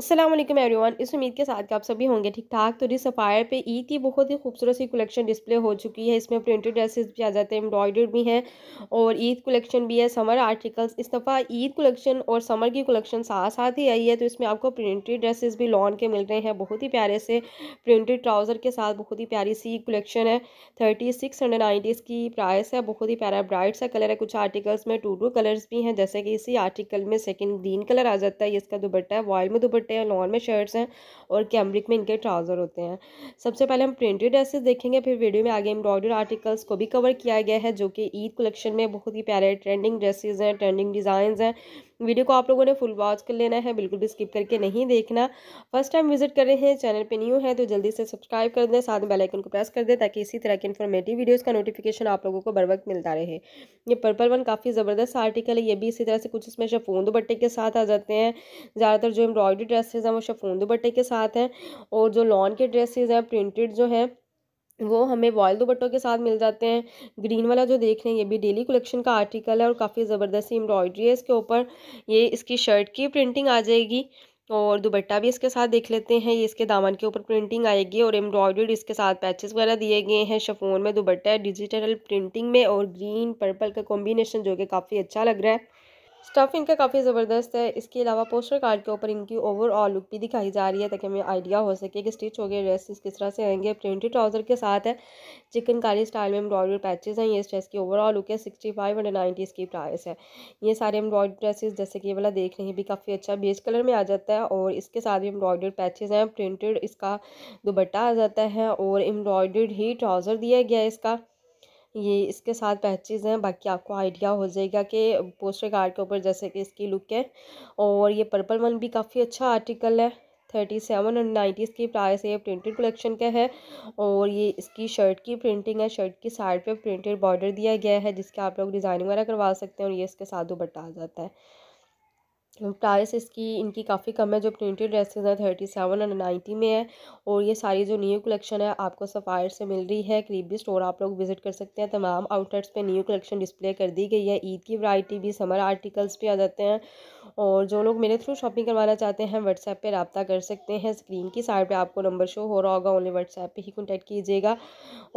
Aslam everyone इस उम्मीद के साथ कि आप सभी होंगे ठीक ठाक तो जिस सफ़ायर पे ईद e की बहुत ही खूबसूरत सी कलेक्शन डिस्प्ले हो चुकी है इसमें प्रिंटेड ड्रेसेस भी आ जाते हैं एम्ब्रॉयडर्ड भी हैं और ईद कलेक्शन भी है समर आर्टिकल्स इस दफ़ा ईद कलेक्शन और समर की कलेक्शन साथ साथ ही आई है तो इसमें आपको प्रिंटेड ड्रेसेस भी लॉन के मिल रहे हैं बहुत ही प्यारे से प्रिंटेड ट्राउज़र के साथ बहुत ही प्यारी सी कलेक्शन है थर्टी सिक्स हंड्रेड नाइन्टी की प्राइस है बहुत ही प्यारा ब्राइट सा कलर है कुछ आर्टिकल्स में टू टू कलर्स भी हैं जैसे कि इसी आर्टिकल में सेकेंड ग्रीन कलर आ जाता है इसका दुपट्टा है वॉल में दुपट्टा दुपट्टे हैं लॉन में शर्ट्स हैं और कैम्ब्रिक में इनके ट्राउज़र होते हैं सबसे पहले हम प्रिंटेड ड्रेसेस देखेंगे फिर वीडियो में आगे एम्ब्रॉयडर आर्टिकल्स को भी कवर किया गया है जो कि ईद कलेक्शन में बहुत ही प्यारे ट्रेंडिंग ड्रेसेज हैं ट्रेंडिंग डिज़ाइंस हैं वीडियो को आप लोगों ने फुल वॉच कर लेना है बिल्कुल भी स्किप करके नहीं देखना फर्स्ट टाइम विजिट कर रहे हैं चैनल पे न्यू है तो जल्दी से सब्सक्राइब कर दें साथ में बेल आइकन को प्रेस कर दें ताकि इसी तरह के इन्फॉर्मेटिव वीडियोस का नोटिफिकेशन आप लोगों को बर वक्त मिलता रहे ये पर्पल वन काफ़ी ज़बरदस्त आर्टिकल है ये भी इसी तरह से कुछ इसमें शफोन दुपट्टे के साथ आ जाते हैं ज़्यादातर जो एम्ब्रॉयडरी ड्रेसेस हैं वो शफून दुपट्टे के साथ हैं और जो लॉन के ड्रेसेस हैं प्रिंटेड जो हैं वो हमें वॉयल दुपट्टों के साथ मिल जाते हैं ग्रीन वाला जो देख रहे हैं ये भी डेली कलेक्शन का आर्टिकल है और काफ़ी ज़बरदस्ती एम्ब्रॉयडरी है इसके ऊपर ये इसकी शर्ट की प्रिंटिंग आ जाएगी और दुपट्टा भी इसके साथ देख लेते हैं ये इसके दामन के ऊपर प्रिंटिंग आएगी और एम्ब्रॉयडर्ड इसके साथ पैचेस वगैरह दिए गए हैं शफोन में दुपट्टा डिजिटल प्रिंटिंग में और ग्रीन पर्पल का कॉम्बिनेशन जो कि काफ़ी अच्छा लग रहा है स्टफ़ इनका काफ़ी ज़बरदस्त है इसके अलावा पोस्टर कार्ड के ऊपर इनकी ओवरऑल लुक भी दिखाई जा रही है ताकि हमें आइडिया हो सके कि स्टिच हो गए ड्रेसेस किस तरह से आएंगे प्रिंटेड ट्राउज़र के साथ है चिकनकारी स्टाइल में एम्ब्रॉयडरी पैचेस हैं ये इस ड्रेस की ओवरऑल लुक है सिक्सटी फाइव हंड्रेड नाइन्टी इसकी प्राइस है ये सारे एम्ब्रॉयडरी ड्रेसेस जैसे कि वाला देख रहे हैं भी काफ़ी अच्छा बेज कलर में आ जाता है और इसके साथ भी एम्ब्रॉयडर पैचेज़ हैं प्रिंटेड इसका दुपट्टा आ जाता है और एम्ब्रॉयडर्ड ही ट्राउज़र दिया गया है इसका ये इसके साथ पैचेज़ हैं बाकी आपको आइडिया हो जाएगा कि पोस्टर कार्ड के ऊपर जैसे कि इसकी लुक है और ये पर्पल वन भी काफ़ी अच्छा आर्टिकल है थर्टी सेवन और नाइन्टीज़ की प्राइस है प्रिंटेड कलेक्शन का है और ये इसकी शर्ट की प्रिंटिंग है शर्ट की साइड पे प्रिंटेड बॉर्डर दिया गया है जिसके आप लोग डिज़ाइनिंग वगैरह करवा सकते हैं और ये इसके साथ दो आ जाता है प्राइस इसकी इनकी काफ़ी कम है जो प्रिंटेड ड्रेसेस हैं थर्टी सेवन एंड नाइन्टी में है और ये सारी जो न्यू कलेक्शन है आपको सफ़ायर से मिल रही है करीबी स्टोर आप लोग विजिट कर सकते हैं तमाम आउटलेट्स पे न्यू कलेक्शन डिस्प्ले कर दी गई है ईद की वैरायटी भी समर आर्टिकल्स भी आ जाते हैं और जो लोग मेरे थ्रू शॉपिंग करवाना चाहते हैं व्हाट्सएप पर रबता कर सकते हैं स्क्रीन की साइड पर आपको नंबर शो हो रहा होगा ओनली व्हाट्सएप पर ही कॉन्टैक्ट कीजिएगा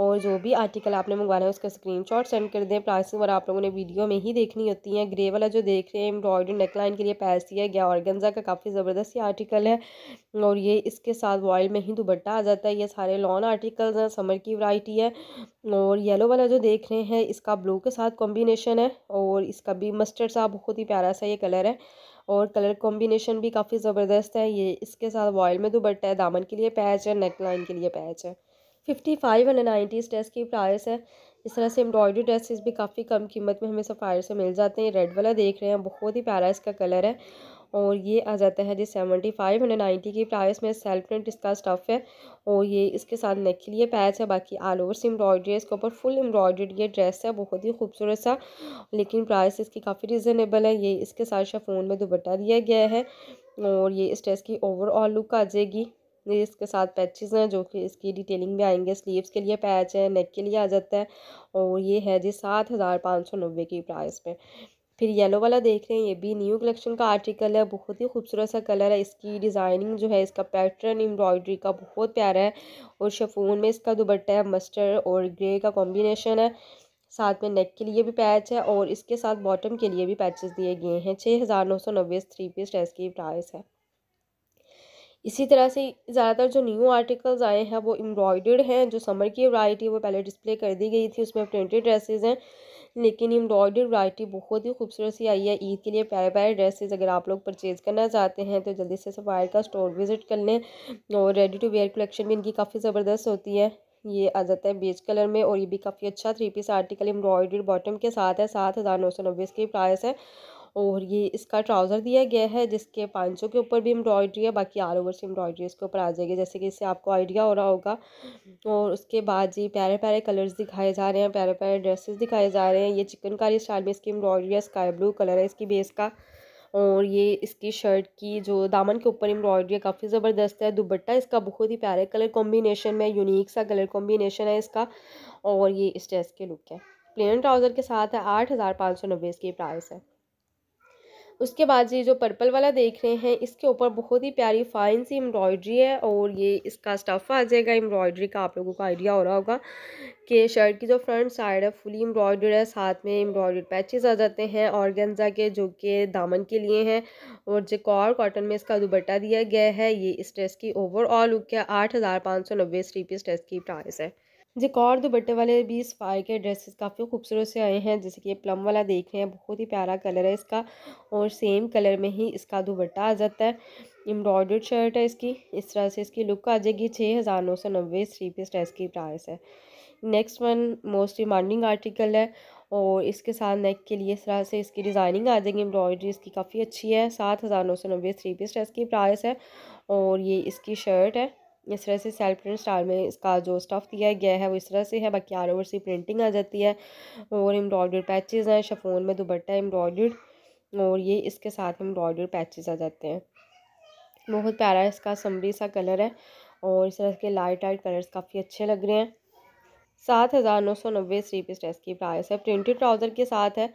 और जो भी आर्टिकल आपने मंगवाना है उसका स्क्रीन सेंड कर दें प्राइस वगैरह आप लोगों ने वीडियो में ही देखनी होती है ग्रे वाला जो देख रहे हैं एम्ब्रॉयडरी नेकलाइन के लिए सी है गया ऑर्गेन्जा का काफ़ी ज़बरदस्त ये आर्टिकल है और ये इसके साथ वॉयल में ही दुबट्टा आ जाता है ये सारे लॉन आर्टिकल्स हैं समर की वराइटी है और येलो वाला जो देख रहे हैं इसका ब्लू के साथ कॉम्बिनेशन है और इसका भी मस्टर्ड सा बहुत ही प्यारा सा ये कलर है और कलर कॉम्बिनेशन भी काफ़ी ज़बरदस्त है ये इसके साथ वॉयल में दुबट्टा है दामन के लिए पैच है नेक लाइन के लिए पैच है फिफ्टी फाइव हंड्रेड नाइन्टी इस ड्रेस की प्राइस है इस तरह से एम्ब्रॉयडरी ड्रेसेस भी काफ़ी कम कीमत में हमें सफ़ायर से मिल जाते हैं रेड वाला देख रहे हैं बहुत ही प्यारा इसका कलर है और ये आ जाता है जी सेवेंटी फाइव हंड्रेड नाइन्टी की प्राइस में सेल्फ प्रिंट इसका स्टफ़ है और ये इसके साथ नेक के लिए पैच है बाकी ऑल ओवर से एम्ब्रॉयडरी है इसके ऊपर फुल एम्ब्रॉयडरी ये ड्रेस है बहुत ही खूबसूरत सा लेकिन प्राइस इसकी काफ़ी रिजनेबल है ये इसके साथ शफोन में दुपट्टा दिया गया है और ये इस ड्रेस की ओवरऑल लुक आ जाएगी इसके साथ पैचेज हैं जो कि इसकी डिटेलिंग में आएंगे स्लीव्स के लिए पैच है नेक के लिए आ जाता है और ये है जी सात हज़ार पाँच सौ नब्बे की प्राइस पे फिर येलो वाला देख रहे हैं ये भी न्यू कलेक्शन का आर्टिकल है बहुत ही खूबसूरत सा कलर है इसकी डिज़ाइनिंग जो है इसका पैटर्न एम्ब्रॉयडरी का बहुत प्यारा है और शफून में इसका दुपट्टा है मस्टर्ड और ग्रे का कॉम्बिनेशन है साथ में नेक के लिए भी पैच है और इसके साथ बॉटम के लिए भी पैचेस दिए गए हैं छः हज़ार नौ सौ नब्बे थ्री पीस ड्रेस की प्राइस है इसी तरह से ज़्यादातर जो न्यू आर्टिकल्स आए हैं वो एम्ब्रॉयडर्ड हैं जो समर की वैरायटी वो पहले डिस्प्ले कर दी गई थी उसमें प्रिंटेड ड्रेसेस हैं लेकिन एम्ब्रॉयडर्ड वैरायटी बहुत ही खूबसूरत सी आई है ईद के लिए प्यारे प्यारे ड्रेसेस अगर आप लोग परचेज़ करना चाहते हैं तो जल्दी से सफायर का स्टोर विज़िट कर लें और रेडी टू वेयर कलेक्शन भी इनकी काफ़ी ज़बरदस्त होती है ये आ जाता है बेज कलर में और ये भी काफ़ी अच्छा three piece article embroidered bottom के साथ है सात हज़ार नौ सौ नब्बे इसकी प्राइस है और ये इसका ट्राउज़र दिया गया है जिसके पाँचों के ऊपर भी एम्ब्रॉयडरी है बाकी आल ओवर से एम्ब्रॉयडरी इसके ऊपर आ जाएगी जैसे कि इससे आपको आइडिया हो रहा होगा और उसके बाद जी प्यारे प्यारे कलर्स दिखाए जा रहे हैं प्यारे प्यारे ड्रेसेस दिखाए जा रहे हैं ये चिकनकारी स्टाइल में इसकी एम्ब्रॉयडरी है स्काई ब्लू कलर है इसकी बेस का और ये इसकी शर्ट की जो दामन के ऊपर एम्ब्रॉयडरी काफ़ी ज़बरदस्त है दुबट्टा इसका बहुत ही प्यारे कलर कॉम्बिनेशन में यूनिक सा कलर कॉम्बिनेशन है इसका और ये इस ड्रेस के लुक है प्लेन ट्राउज़र के साथ है आठ हज़ार पाँच सौ नब्बे इसकी प्राइस है उसके बाद ये जो पर्पल वाला देख रहे हैं इसके ऊपर बहुत ही प्यारी फाइन सी एम्ब्रॉयडरी है और ये इसका स्टफ़ आ जाएगा एम्ब्रॉयडरी का आप लोगों को आइडिया हो रहा होगा कि शर्ट की जो फ्रंट साइड है फुली एम्ब्रॉयडर्ड है साथ में एम्ब्रॉयडर्ड पैचेस आ जाते हैं ऑर्गेन्जा के जो कि दामन के लिए हैं और जो कॉर कॉटन में इसका दुबट्टा दिया गया है ये इस ड्रेस की ओवरऑल लुक है आठ हज़ार पाँच सौ नब्बे इस ड्रेस की प्राइस है जिकॉर कॉर दुपट्टे वाले भी स्पाई के ड्रेसेस काफ़ी खूबसूरत से आए हैं जैसे कि ये प्लम वाला देख रहे हैं बहुत ही प्यारा कलर है इसका और सेम कलर में ही इसका दुपट्टा आ जाता है एम्ब्रॉयडर्ड शर्ट है इसकी इस तरह से इसकी लुक आ जाएगी छः हज़ार नौ सौ नब्बे थ्री पीस ड्रेस की प्राइस है next one most demanding article है और इसके साथ नेक के लिए इस तरह से इसकी डिज़ाइनिंग आ जाएगी एम्ब्रॉयडरी इसकी काफ़ी अच्छी है सात हज़ार नौ सौ नब्बे थ्री पीस ड्रेस की प्राइस है और ये इसकी शर्ट है इस तरह से सेल्फ प्रिंट स्टाइल में इसका जो स्टफ़ दिया गया है वो इस तरह से है बाकी आल ओवर सी प्रिंटिंग आ जाती है और एम्ब्रॉयडर्ड पैचेज़ हैं शफोन में दुबट्टा एम्ब्रॉयडर्ड और ये इसके साथ एम्ब्रॉयडर्ड पैचेज़ आ जाते हैं बहुत प्यारा है इसका समरी सा कलर है और इस तरह के लाइट लाइट कलर्स काफ़ी अच्छे लग रहे हैं सात हज़ार नौ सौ नब्बे थ्री पीस ड्रेस की प्राइस है प्रिंटेड ट्राउज़र के साथ है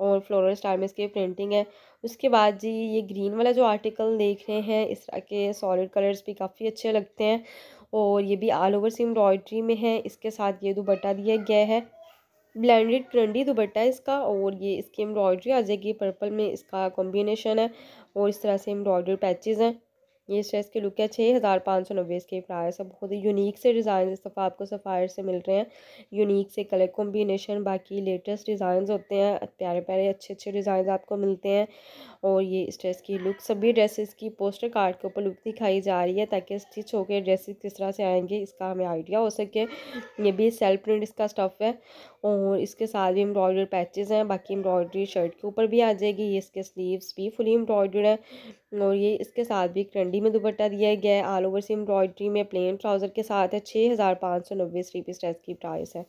और फ्लोरल स्टाइल में इसकी प्रिंटिंग है उसके बाद जी ये ग्रीन वाला जो आर्टिकल देख रहे हैं इस तरह के सॉलिड कलर्स भी काफ़ी अच्छे लगते हैं और ये भी ऑल ओवर से एम्ब्रॉयड्री में है इसके साथ ये दुपट्टा दिया गया है ब्लेंडेड ट्रेंडी दुबट्टा है इसका और ये इसकी एम्ब्रॉयड्री आ जाएगी पर्पल में इसका कॉम्बिनेशन है और इस तरह से एम्ब्रॉयड्री पैचेज़ हैं ये इस ड्रेस के लुक है छः हज़ार पाँच सौ नब्बे इसके प्राइस है बहुत ही यूनिक से डिज़ाइन इस दफ़ा आपको सफ़ायर से मिल रहे हैं यूनिक से कलर कॉम्बिनेशन बाकी लेटेस्ट डिज़ाइन होते हैं प्यारे प्यारे अच्छे अच्छे डिज़ाइन आपको मिलते हैं और ये इस ड्रेस की लुक सभी ड्रेसेस की पोस्टर कार्ड के ऊपर लुक दिखाई जा रही है ताकि स्टिच होकर ड्रेसेस किस तरह से आएंगे इसका हमें आइडिया हो सके ये भी सेल्फ प्रिंट इसका स्टफ़ है और इसके साथ भी एम्ब्रॉयडर पैचेज़ हैं बाकी एम्ब्रॉयडरी शर्ट के ऊपर भी आ जाएगी ये इसके स्लीव्स भी फुली एम्ब्रॉयडर्ड है और ये इसके साथ भी करंडी में दुपट्टा दिया गया है ऑल ओवर सी एम्ब्रॉयडरी में प्लेन ट्राउज़र के साथ है छः हज़ार पाँच सौ नब्बे थ्री पीस ड्रेस की प्राइस है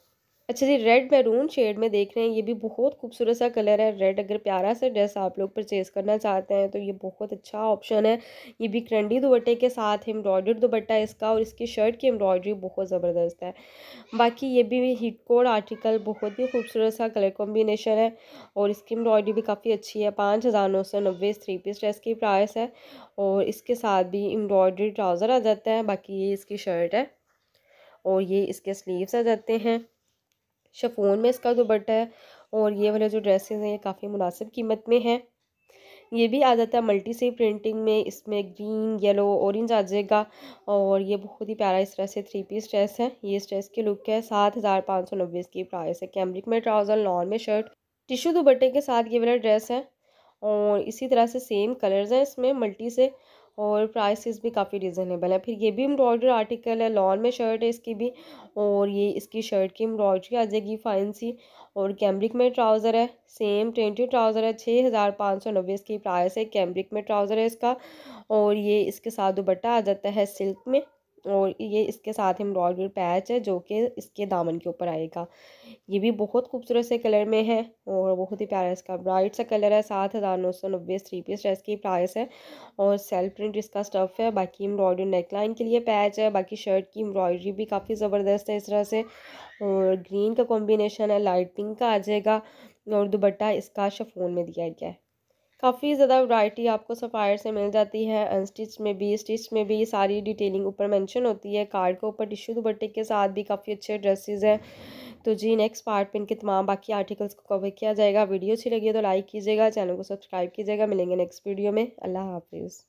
अच्छा जी रेड मैरून शेड में देख रहे हैं ये भी बहुत खूबसूरत सा कलर है रेड अगर प्यारा सा ड्रेस आप लोग परचेज़ करना चाहते हैं तो ये बहुत अच्छा ऑप्शन है ये भी करंडी दुबट्टे के साथ एम्ब्रॉयडर एम्ब्रॉयडर्ड इसका और इसकी शर्ट की एम्ब्रॉयडरी बहुत ज़बरदस्त है बाकी ये भी हिट कोड आर्टिकल बहुत ही खूबसूरत सा कलर कॉम्बिनेशन है और इसकी एम्ब्रॉयडरी भी काफ़ी अच्छी है पाँच हज़ार नौ सौ नब्बे थ्री पीस ड्रेस की प्राइस है और इसके साथ भी एम्ब्रॉयडरी ट्राउज़र आ जाता है बाकी ये इसकी शर्ट है और ये इसके स्लीव्स आ जाते हैं शफोन में इसका दुपट्टा है और ये वाले जो ड्रेसेस हैं ये काफ़ी मुनासिब कीमत में हैं ये भी आ जाता है मल्टी से प्रिंटिंग में इसमें ग्रीन येलो ऑरेंज आ जाएगा और ये बहुत ही प्यारा इस तरह से थ्री पीस ड्रेस है ये इस ड्रेस की लुक है सात हज़ार पाँच सौ नब्बे इसकी प्राइस है कैमरिक में ट्राउज़र लॉन में शर्ट टिशू दुपट्टे के साथ ये वाला ड्रेस है और इसी तरह से सेम कलर्स हैं इसमें मल्टी से और प्राइसेस भी काफ़ी रिजनेबल है फिर ये भी एम्ब्रॉयडर आर्टिकल है लॉन में शर्ट है इसकी भी और ये इसकी शर्ट की एम्ब्रॉयडरी आ जाएगी फाइन सी और कैम्ब्रिक में ट्राउज़र है सेम ट्वेंटी ट्राउज़र है छः हज़ार पाँच सौ नब्बे इसकी प्राइस है कैम्ब्रिक में ट्राउज़र है इसका और ये इसके साथ दुबट्टा आ जाता है सिल्क में और ये इसके साथ एम्ब्रॉयडरी पैच है जो कि इसके दामन के ऊपर आएगा ये भी बहुत खूबसूरत से कलर में है और बहुत ही प्यारा इसका ब्राइट सा कलर है सात हज़ार नौ सौ नब्बे थ्री पीस ड्रेस की प्राइस है और सेल्फ प्रिंट इसका स्टफ़ है बाकी एम्ब्रॉयडरी नेकलाइन के लिए पैच है बाकी शर्ट की एम्ब्रॉयडरी भी काफ़ी ज़बरदस्त है इस तरह से और ग्रीन का कॉम्बिनेशन है लाइट पिंक का आ जाएगा और दुपट्टा इसका शफोन में दिया गया है काफ़ी ज़्यादा वैरायटी आपको सफ़ायर से मिल जाती है अनस्टिच में भी स्टिच में भी सारी डिटेलिंग ऊपर मेंशन होती है कार्ड के ऊपर टिश्यू दुपट्टे के साथ भी काफ़ी अच्छे ड्रेसेस हैं तो जी नेक्स्ट पार्ट में इनके तमाम बाकी आर्टिकल्स को कवर किया जाएगा वीडियो अच्छी लगी है तो लाइक कीजिएगा चैनल को सब्सक्राइब कीजिएगा मिलेंगे नेक्स्ट वीडियो में अल्लाह हाफिज़